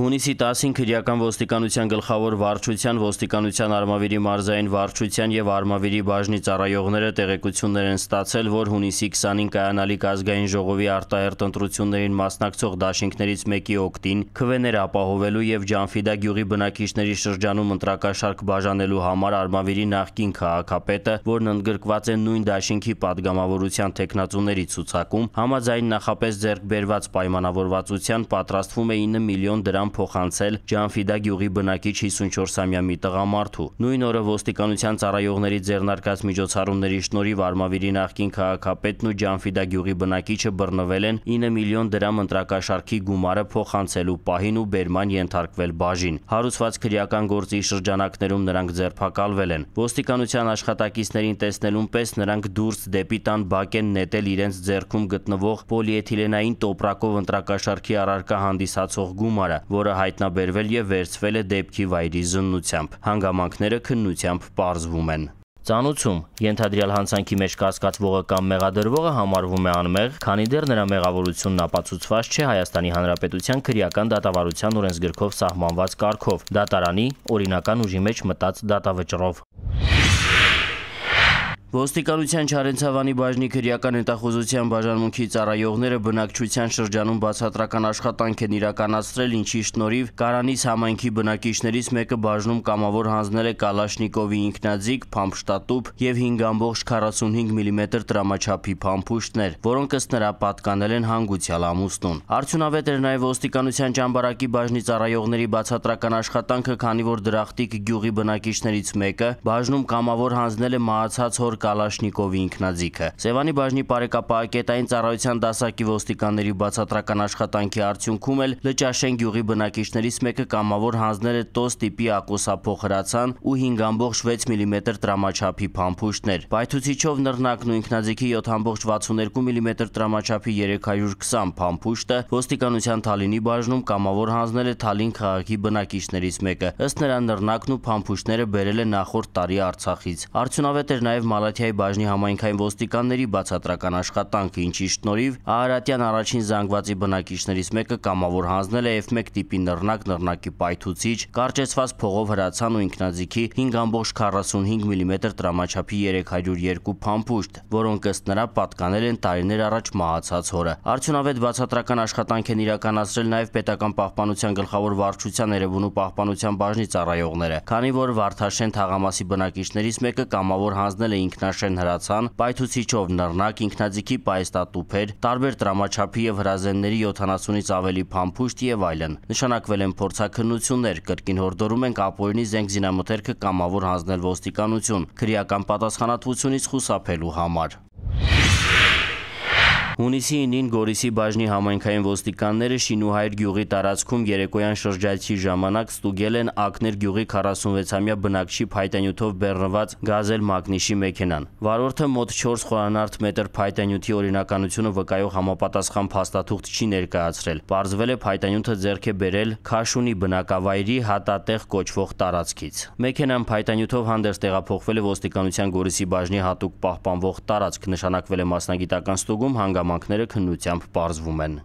Հունիսի 15 իրական ոստիկանության գլխավոր վարչության, ոստիկանության արմավիրի մարզային վարչության և արմավիրի բաժնի ծառայողները տեղեկություններ են ստացել, որ հունիսի 20-ին կայանալիք ազգային ժողովի արտահերտ ընտրություններին մասնակցող դաշինքներից մեկի օգտին քվեներ ապահովելու և ջանֆիդա գյուղի բնակիչների շրջանում ընտրակաշարք բաժանելու համար արմավիրի նախկին քաղաքապետը, որն ընդգրկված է նույն դաշինքի падգամավորության տեխնացուների ցուցակում, համաձայն նախապես ձեռք բերված պայմանավորվածության պատրաստվում է 9 միլիոն դրամ կրթության փոխանցել Ջանֆիդա գյուղի բնակիչ 54-ամյա մի տղամարդու։ Նույն օրը ոստիկանության ծառայողների ձեռնարկած միջոցառումների շնորհիվ Արմավիրի նախկին քաղաքապետն ու Ջանֆիդա գյուղի բնակիչը բռնվել են 9 միլիոն դրամ ընտրակաշարքի գումարը փոխանցելու պահին ու բերման ենթարկվել բաժին։ Հարուցված քրեական գործի շրջանակներում նրանք ձերբակալվել են։ Ոստիկանության աշխատակիցներին տեսնելուն պես նրանք դուրս դեպի տան բակ են նետել իրենց ձեռքում գտնվող պոլիեթիլենային տոպրակով ընտրակաշարքի առարկա հանդիսացող գումարը, որ որը հայտնաբերվել եւ վերցվել է դեպքի վայրի զննությամբ։ Հանգամանքները քննությամբ պարզվում են։ Ծանուցում ենթադրյալ հանցանքի մեջ կասկածվողը կամ մեղադրվողը համարվում է անմեղ, քանի դեռ նրա մեղավորությունն ապացուցված չէ Հայաստանի Հանրապետության քրեական դատավարության օրենսգրքով սահմանված կարգով՝ դատարանի օրինական ուժի մեջ մտած դատավճռով։ Ոստիկանության Չարենցավանի բաժնի քրեական հետախուզության բաժանմունքի ծառայողները բնակչության շրջանում բացատրական աշխատանք են իրականացրել, ինչի շնորհիվ Կարանից համայնքի բնակիչներից մեկը բաժնում կամավոր հանձնել է Կալաշնիկովի ինքնաձիգ, փամփշտատուփ եւ 5.45 մմ տրամաչափի փամփուշտներ, որոնք ըստ նրա պատկանել են հանգուցյալ ամուսնուն։ Արդյունավետ էր նաեւ ոստիկանության ճամբարակի բաժնի ծառայողների բացատրական աշխատանքը, քանի որ դրախտիկ գյուղի բնակիչներից մեկը բաժնում կամավոր հանձնել է մահացած հոր Կալաշնիկովի ինքնաձիգը։ Սևանի բաժնի բարեկապահակետային ծառայության դասակի ոստիկանների բացատրական աշխատանքի արդյունքում էլ Լճաշեն գյուղի բնակիչներից մեկը կամավոր հանձնել է տոս տիպի ակոսափող հրացան ու 5.6 մմ տրամաչափի փամփուշտներ։ Պայթուցիչով նռնակն ու ինքնաձիգի 7.62 մմ տրամաչափի 320 փամփուշտը ոստիկանության Թալինի բաժնում կամավոր հանձնել է Թալին քաղաքի բնակիչներից մեկը։ Ըստ նրա նռնակն ու փամփուշտները բերել է նախորդ տարի Արցախից։ Արդյունավետ էր նաև մալա Արարատյայի բաժնի համայնքային ոստիկանների բացատրական աշխատանքը, ինչի շնորհիվ Արարատյան առաջին զանգվածի բնակիչներից մեկը կամավոր հանձնել է F1 տիպի նռնակ նռնակի պայթուցիչ, կարճեցված փողով հրացան ու ինքնաձիգի 5.45 մմ տրամաչափի 302 փամփուշտ, որոնք ըստ նրա պատկանել են տարիներ առաջ մահացած հորը։ Արդյունավետ բացատրական աշխատանք են իրականացրել նաև պետական պահպանության գլխավոր վարչության Երևանու պահպանության բաժնի ծառայողները, քանի որ Վարդաշեն թաղամասի բնակիչներից մեկը կամավոր հանձնել է ինքն ինքնաշեն հրացան, պայթուցիչով նռնակ, ինքնաձիգի պայստատուփեր, տարբեր դրամաչափի եւ հրազենների 70-ից ավելի փամփուշտ եւ այլն։ Նշանակվել են փորձակնություններ, կրկին հորդորում ենք ապօրինի զենք զինամթերքը կամավոր հանձնել ոստիկանություն, քրեական պատասխանատվությունից խուսափելու համար։ Հունիսի 9-ին Գորիսի բաժնի համայնքային ոստիկանները Շինուհայր գյուղի տարածքում երեկոյան շրջայցի ժամանակ ստուգել են Ակներ գյուղի 46-ամյա բնակչի փայտանյութով բեռնված գազել մագնիշի մեքենան։ Վարորդը մոտ 4 խորանարդ մետր փայտանյութի օրինականությունը վկայող համապատասխան փաստաթուղթ չի ներկայացրել։ Պարզվել է փայտանյութը ձեռք է բերել Քաշունի բնակավայրի հատատեղ կոչվող տարածքից։ Մեքենան փայտանյութով հանդերձ տեղափոխվել է ոստիկանության Գորիսի բաժնի հատուկ պահպանվող տարածք, նշանակվել է մասնագիտական ստուգում հանգամանք հանգամանքները քննությամբ պարզվում են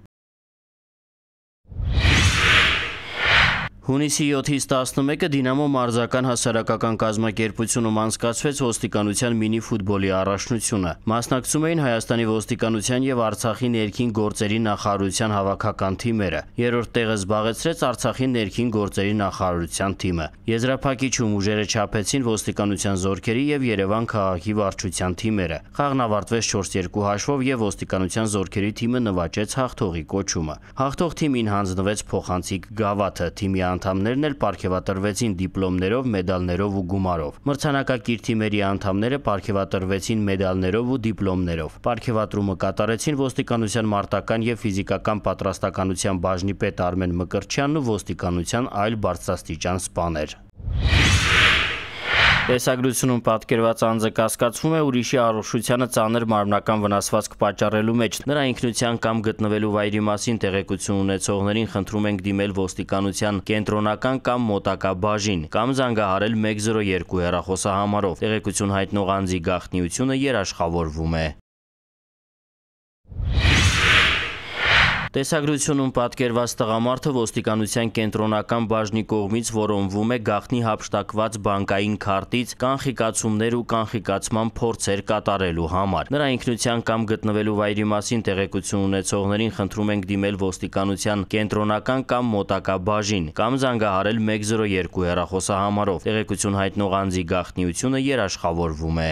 Հունիսի 7-ից 11-ը Դինամո մարզական հասարակական կազմակերպությունում անցկացվեց ոստիկանության մինի ֆուտբոլի առաջնությունը։ Մասնակցում էին Հայաստանի ոստիկանության եւ Արցախի ներքին գործերի նախարարության հավաքական թիմերը։ Երրորդ տեղը զբաղեցրեց Արցախի ներքին գործերի նախարարության թիմը։ Եզրափակիչում ուժերը չափեցին ոստիկանության զորքերի եւ Երևան քաղաքի վարչության թիմերը։ Խաղն ավարտվեց 4-2 հաշվով եւ ոստիկանության զորքերի թիմը նվաճեց հաղթողի կոչումը։ Հաղթող թիմին հանձնվեց փոխանցիկ գավաթը։ Թիմի անդամներն էլ պարգևատրվեցին դիպլոմներով, մեդալներով ու գումարով։ Մրցանակակիր թիմերի անդամները պարգևատրվեցին մեդալներով ու դիպլոմներով։ Պարգևատրումը կատարեցին ոստիկանության մարտական եւ ֆիզիկական պատրաստականության բաժնի պետ Արմեն Մկրտչյանն ու ոստիկանության այլ բարձրաստիճան սպաներ։ Տեսագրությունում պատկերված անձը կասկածվում է ուրիշի առողջությանը ծանր մարմնական վնասվածք պատճառելու մեջ։ Նրա ինքնության կամ գտնվելու վայրի մասին տեղեկություն ունեցողներին խնդրում ենք դիմել ոստիկանության կենտրոնական կամ մոտակա բաժին կամ զանգահարել 102 հեռախոսահամարով։ Տեղեկություն հայտնող անձի գաղտնիությունը երաշխավորվում է։ Տեսագրությունում պատկերված տղամարդը ոստիկանության կենտրոնական բաժնի կողմից որոնվում է գախնի հապշտակված բանկային քարտից կանխիկացումներ ու կանխիկացման փորձեր կատարելու համար։ Նրա ինքնության կամ գտնվելու վայրի մասին տեղեկություն ունեցողներին խնդրում ենք դիմել ոստիկանության կենտրոնական կամ մոտակա բաժին կամ զանգահարել 102 հեռախոսահամարով։ Տեղեկություն հայտնող անձի գաղտնիությունը երաշխավորվում է։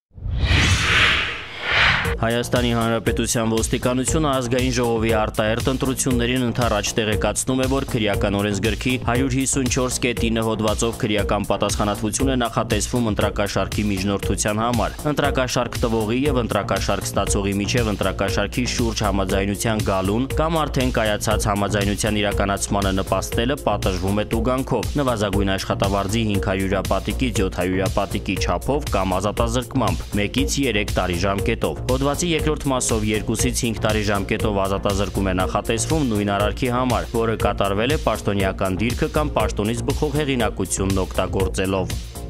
Հայաստանի Հանրապետության ոստիկանությունը ազգային ժողովի արտահերտ ընտրություններին ընդառաջ տեղեկացնում է, որ քրեական օրենսգրքի 154.9 հոդվածով քրեական պատասխանատվություն է նախատեսվում ընտրակաշարքի միջնորդության համար։ Ընտրակաշարք տվողի եւ ընտրակաշարք ստացողի միջև ընտրակաշարքի շուրջ համաձայնության գալուն կամ արդեն կայացած համաձայնության իրականացմանը նպաստելը պատժվում է տուգանքով, նվազագույն աշխատավարձի 500 հյուրապատիկից 700 հյուրապատիկի չափով կամ ազատազրկմամբ 1-ից 3 տարի ժամկետով։ Հոդված հոդվածի երկրորդ մասով 2-ից 5 տարի ժամկետով ազատազրկում է նախատեսվում նույն արարքի համար, որը կատարվել է պաշտոնյական դիրքը կամ պաշտոնից բխող հեղինակությունն օգտագործելով։